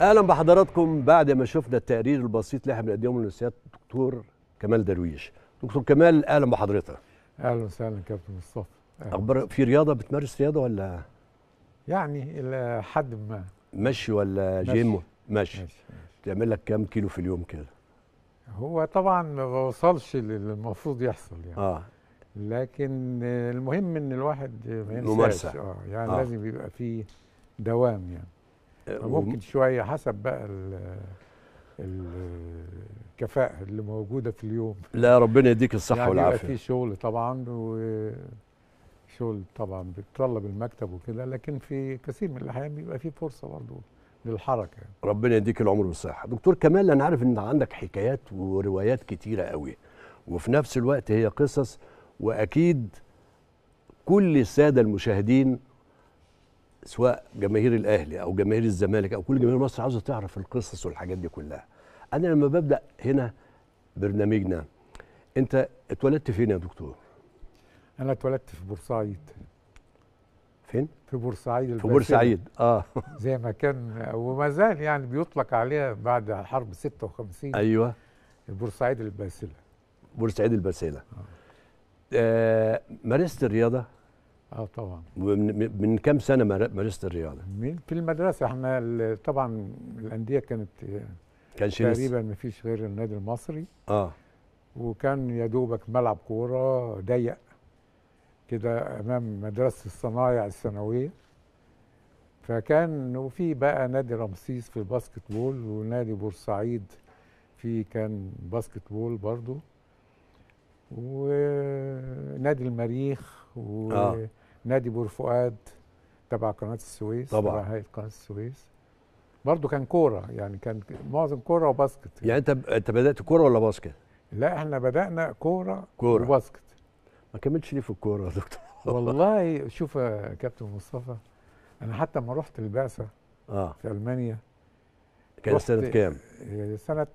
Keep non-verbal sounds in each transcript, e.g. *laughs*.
اهلا بحضراتكم بعد ما شفنا التقرير البسيط اللي احنا بنقدمه للسياده الدكتور كمال درويش دكتور كمال اهلا بحضرتك اهلا وسهلا كابتن مصطفى اخبار في رياضه بتمارس رياضه ولا يعني الى حد ما مشي ولا جيم ماشي. ماشي. ماشي بتعمل لك كام كيلو في اليوم كده هو طبعا ما بوصلش للي المفروض يحصل يعني اه لكن المهم ان الواحد ما ينساش اه يعني آه. لازم يبقى فيه دوام يعني ممكن شويه حسب بقى الكفاءه اللي موجوده في اليوم لا ربنا يديك الصحه يعني والعافيه في شغل طبعا وشغل طبعا بيتطلب المكتب وكده لكن في كثير من الاحيان بيبقى في فرصه برضه للحركه ربنا يديك العمر والصحه دكتور كمال انا عارف ان عندك حكايات وروايات كتيره قوي وفي نفس الوقت هي قصص واكيد كل الساده المشاهدين سواء جماهير الاهلي او جماهير الزمالك او كل جماهير مصر عاوزه تعرف القصص والحاجات دي كلها انا لما ببدا هنا برنامجنا انت اتولدت فين يا دكتور انا اتولدت في بورسعيد فين في بورسعيد في بورسعيد اه *laughs* زي ما كان وما زال يعني بيطلق عليها بعد حرب 56 ايوه بورسعيد الباسله بورسعيد الباسله آه. آه مارست الرياضه اه طبعا من, من كام سنه مارست الرياضه؟ من في المدرسه احنا طبعا الانديه كانت كانش تقريبا ما فيش غير النادي المصري اه وكان يا دوبك ملعب كوره ضيق كده امام مدرسه الصنايع الثانويه فكان وفي بقى نادي رمسيس في الباسكت بول ونادي بورسعيد في كان باسكت بول برضو ونادي المريخ و... آه. نادي بور فؤاد تبع قناه السويس طبعا تبع هيئه قناه السويس برضه كان كوره يعني كان معظم كوره وباسكت يعني انت انت بدات كوره ولا باسكت؟ لا احنا بدانا كوره كوره وباسكت ما كملتش ليه في الكوره يا دكتور والله شوف يا كابتن مصطفى انا حتى ما رحت البعثه اه في المانيا كان سنه كام؟ سنه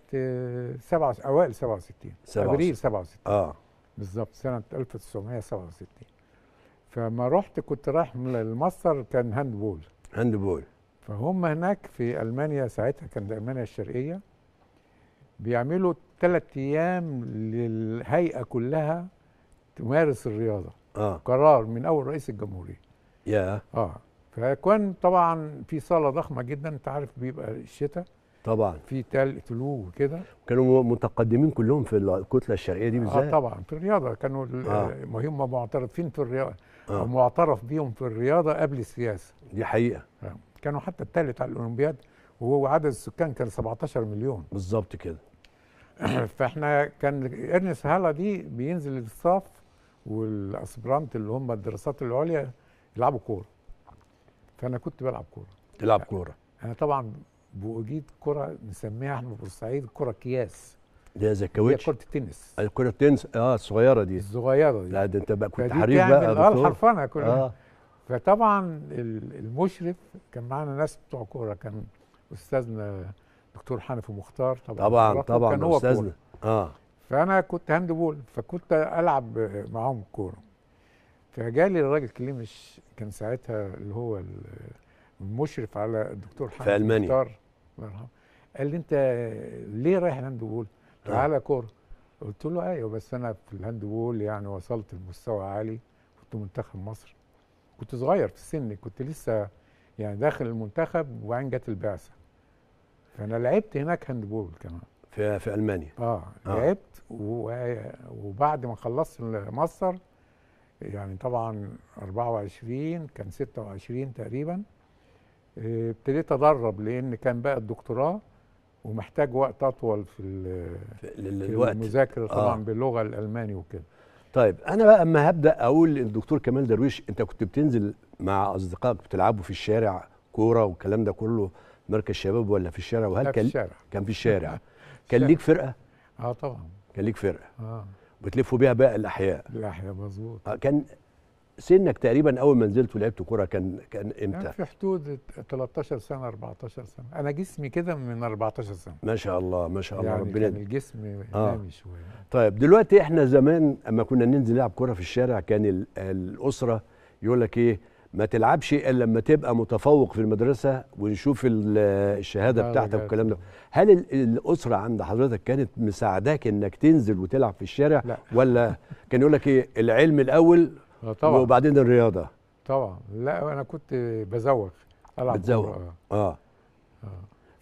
سبعة اوائل 67 ابريل 67 اه بالظبط سنه 1967 فما رحت كنت رايح لمصر كان هاند بول هاند بول فهم هناك في المانيا ساعتها كانت المانيا الشرقيه بيعملوا ثلاث ايام للهيئه كلها تمارس الرياضه آه. قرار من اول رئيس الجمهوريه يا yeah. اه فكان طبعا في صاله ضخمه جدا انت عارف بيبقى الشتاء طبعا في تل تلو وكده كانوا متقدمين كلهم في الكتله الشرقيه دي بالذات اه طبعا في الرياضه كانوا آه. ما هم معترفين في الرياضه آه. معترف بيهم في الرياضه قبل السياسه دي حقيقه آه. كانوا حتى التالت على الاولمبياد وهو عدد السكان كان 17 مليون بالظبط كده *clears throat* فاحنا كان ارنس هالا دي بينزل الصف والاسبرانت اللي هم الدراسات العليا يلعبوا كوره فانا كنت بلعب كوره تلعب كوره انا طبعا بوجيد كره نسميها احنا في بورسعيد كره كياس دي زكاوتش زكاويتش كره التنس كره التنس اه الصغيره دي الصغيره دي لا ده انت بقى كنت حريف بقى اه حرفانه كلها آه. فطبعا المشرف كان معانا ناس بتوع كوره كان استاذنا دكتور حنفي مختار طبعا طبعا طبعا كان هو استاذنا اه فانا كنت هاند بول فكنت العب معاهم كوره فجالي الراجل كليمش كان ساعتها اللي هو المشرف على الدكتور حنفي مختار في المانيا الله يرحمه قال لي انت ليه رايح الهاند بول؟ تعالى آه. كوره قلت له ايوه بس انا في الهاند بول يعني وصلت لمستوى عالي كنت منتخب مصر كنت صغير في السن كنت لسه يعني داخل المنتخب وبعدين جت البعثه فانا لعبت هناك هاند بول كمان في في المانيا اه, آه. لعبت وبعد ما خلصت مصر يعني طبعا 24 كان 26 تقريبا ابتديت ادرب لان كان بقى الدكتوراه ومحتاج وقت اطول في, في المذاكره طبعا آه. باللغه الالماني وكده طيب انا بقى اما هبدا اقول الدكتور كمال درويش انت كنت بتنزل مع اصدقائك بتلعبوا في الشارع كوره والكلام ده كله مركز شباب ولا في الشارع وهل كان الشارع. كان في الشارع *laughs* كان ليك فرقه اه طبعا كان ليك فرقه اه بتلفوا بيها بقى الاحياء الاحياء مظبوط آه كان سنك تقريبا اول ما نزلت ولعبت كوره كان كان امتى؟ كان في حدود 13 سنه 14 سنه، انا جسمي كده من 14 سنه ما شاء الله ما شاء الله يعني ربنا يعني الجسم آه. نامي شويه طيب دلوقتي احنا زمان اما كنا ننزل نلعب كوره في الشارع كان الاسره يقول لك ايه ما تلعبش الا لما تبقى متفوق في المدرسه ونشوف الشهاده بتاعتك والكلام ده هل الاسره عند حضرتك كانت مساعداك انك تنزل وتلعب في الشارع لا. ولا كان يقول لك ايه العلم الاول آه، طبعا وبعدين الرياضه طبعا لا انا كنت بزوق العب بتزوق آه. آه.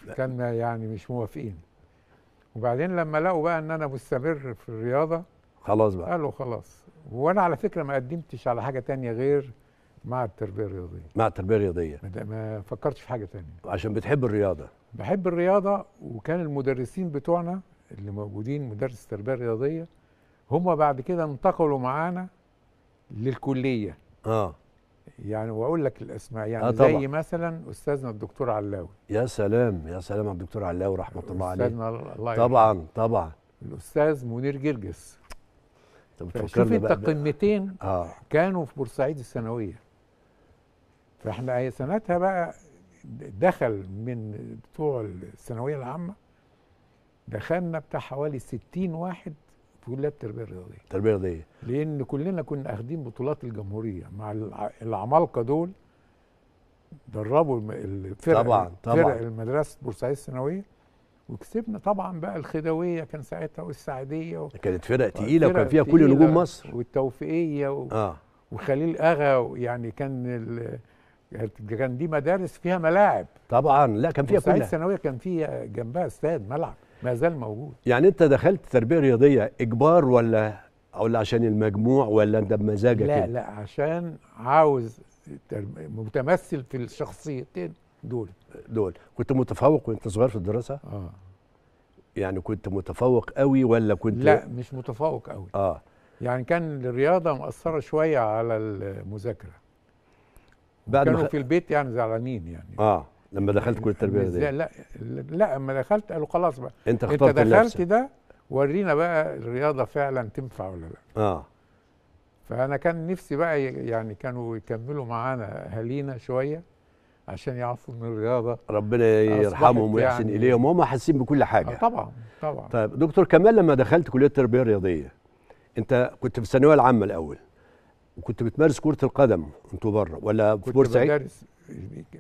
اه كان يعني مش موافقين وبعدين لما لقوا بقى ان انا مستمر في الرياضه خلاص بقى قالوا خلاص وانا على فكره ما قدمتش على حاجه تانية غير مع التربيه الرياضيه مع التربيه الرياضيه ما فكرتش في حاجه تانية عشان بتحب الرياضه بحب الرياضه وكان المدرسين بتوعنا اللي موجودين مدرس التربيه الرياضيه هم بعد كده انتقلوا معانا للكليه اه يعني واقول لك الاسماء يعني آه طبعًا. زي مثلا استاذنا الدكتور علاوي يا سلام يا سلام على الدكتور علاوي رحمه الله عليه استاذنا الله طبعا طبعا الاستاذ منير جرجس انت بتفكرني بقى قمتين آه. كانوا في بورسعيد الثانويه فاحنا سنتها بقى دخل من بتوع الثانويه العامه دخلنا بتاع حوالي 60 واحد كلها التربيه الرياضيه التربيه الرياضيه لان كلنا كنا اخدين بطولات الجمهوريه مع العمالقه دول دربوا الفرق طبعا طبعا فرق المدرسه بورسعيد الثانويه وكسبنا طبعا بقى الخدويه كان ساعتها والسعديه و... كانت فرق تقيله وكان فيها كل نجوم مصر والتوفيقيه و... آه. وخليل اغا يعني كان ال... كان دي مدارس فيها ملاعب طبعا لا كان فيها كلها الثانويه كان فيها جنبها استاد ملعب ما زال موجود يعني انت دخلت تربيه رياضيه اجبار ولا ولا عشان المجموع ولا انت بمزاجك لا كده؟ إيه؟ لا عشان عاوز متمثل في الشخصيتين دول دول كنت متفوق وانت صغير في الدراسه اه يعني كنت متفوق قوي ولا كنت لا مش متفوق قوي اه يعني كان الرياضه مأثره شويه على المذاكره بعد كانوا في البيت يعني زعلانين يعني اه لما دخلت كليه التربيه الرياضيه لا لا لما دخلت قالوا خلاص بقى انت انت دخلت ده ورينا بقى الرياضه فعلا تنفع ولا لا اه فانا كان نفسي بقى يعني كانوا يكملوا معانا اهالينا شويه عشان يعرفوا من الرياضه ربنا يرحمهم ويحسن يعني اليهم وهم حاسين بكل حاجه آه طبعا طبعا طيب دكتور كمال لما دخلت كليه التربيه الرياضيه انت كنت في الثانويه العامه الاول وكنت بتمارس كرة القدم وانتوا بره ولا في بورسعيد؟ بدرس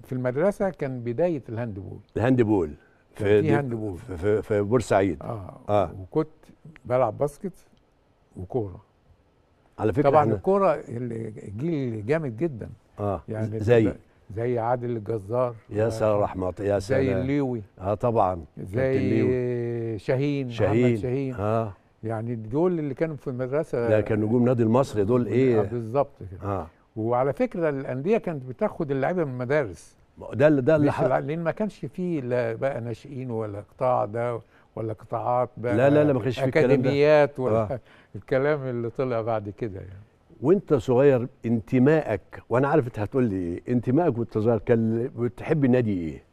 في المدرسة كان بداية الهاند بول الهاند بول في في هاند بول في, في بورسعيد اه اه وكنت بلعب باسكت وكورة على فكرة طبعا الكورة الجيل جامد جدا اه يعني زي زي عادل الجزار يا سلام رحمة يا سلام زي الليوي اه طبعا زي شاهين شاهين محمد شاهين اه يعني دول اللي كانوا في المدرسه لا كان نجوم نادي المصري دول ايه بالظبط كده آه. وعلى فكره الانديه كانت بتاخد اللعيبه من المدارس ده اللي ده اللي حق... لان ما كانش فيه لا بقى ناشئين ولا قطاع ده ولا قطاعات بقى لا لا لا ما كانش فيه الكلام ده اكاديميات ولا آه. *laughs* الكلام اللي طلع بعد كده يعني وانت صغير انتمائك وانا عارف انت هتقول لي ايه انتمائك وانت صغير كان بتحب النادي ايه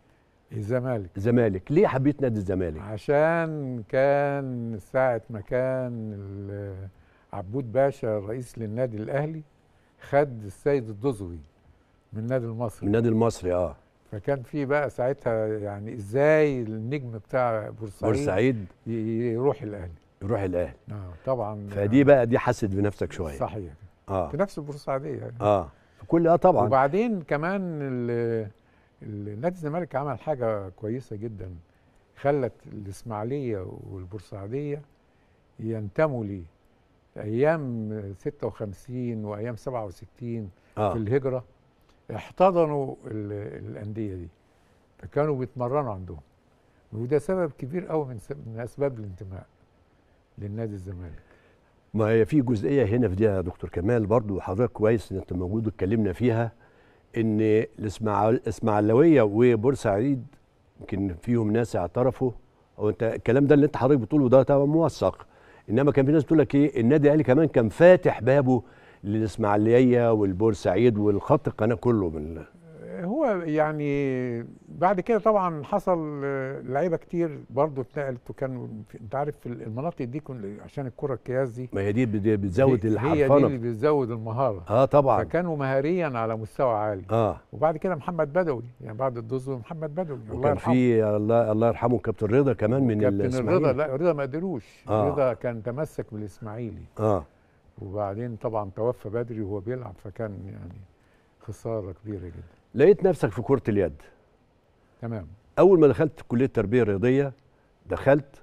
الزمالك الزمالك ليه حبيت نادي الزمالك عشان كان ساعه ما كان عبود باشا الرئيس للنادي الاهلي خد السيد الدزوي من النادي المصري من النادي المصري اه فكان في بقى ساعتها يعني ازاي النجم بتاع بورسعيد بورسعيد يروح الاهلي يروح الاهلي اه طبعا فدي بقى دي حسد بنفسك شويه صحيح اه في نفس البورسعيديه يعني. اه في كل اه طبعا وبعدين كمان نادي الزمالك عمل حاجه كويسه جدا خلت الاسماعيليه والبورسعيديه ينتموا ليه ايام 56 وايام 67 آه. في الهجره احتضنوا الانديه دي فكانوا بيتمرنوا عندهم وده سبب كبير قوي من, من اسباب الانتماء للنادي الزمالك ما هي في جزئيه هنا في دي يا دكتور كمال برضو حضرتك كويس ان انت موجود اتكلمنا فيها ان الاسماعيلويه وبورسعيد يمكن فيهم ناس اعترفوا او انت الكلام ده اللي انت حضرتك بتقوله ده طبعا موثق انما كان في ناس بتقول لك ايه النادي الاهلي كمان كان فاتح بابه للاسماعيليه والبورسعيد والخط القناه كله من هو يعني بعد كده طبعا حصل آه، لعيبه كتير برضه اتنقلت وكان انت عارف المناطق دي عشان الكره الكياس دي ما هي دي بتزود الحرفنه هي دي اللي بتزود المهاره اه طبعا فكانوا مهاريا على مستوى عالي اه وبعد كده محمد بدوي يعني بعد الدوزو محمد بدوي وكان في الله الله يرحمه كابتن رضا كمان من كابتن رضا لا رضا ما قدروش آه. رضا كان تمسك بالاسماعيلي اه وبعدين طبعا توفى بدري وهو بيلعب فكان يعني خساره كبيره جدا لقيت نفسك في كره اليد تمام اول ما دخلت كليه التربيه الرياضيه دخلت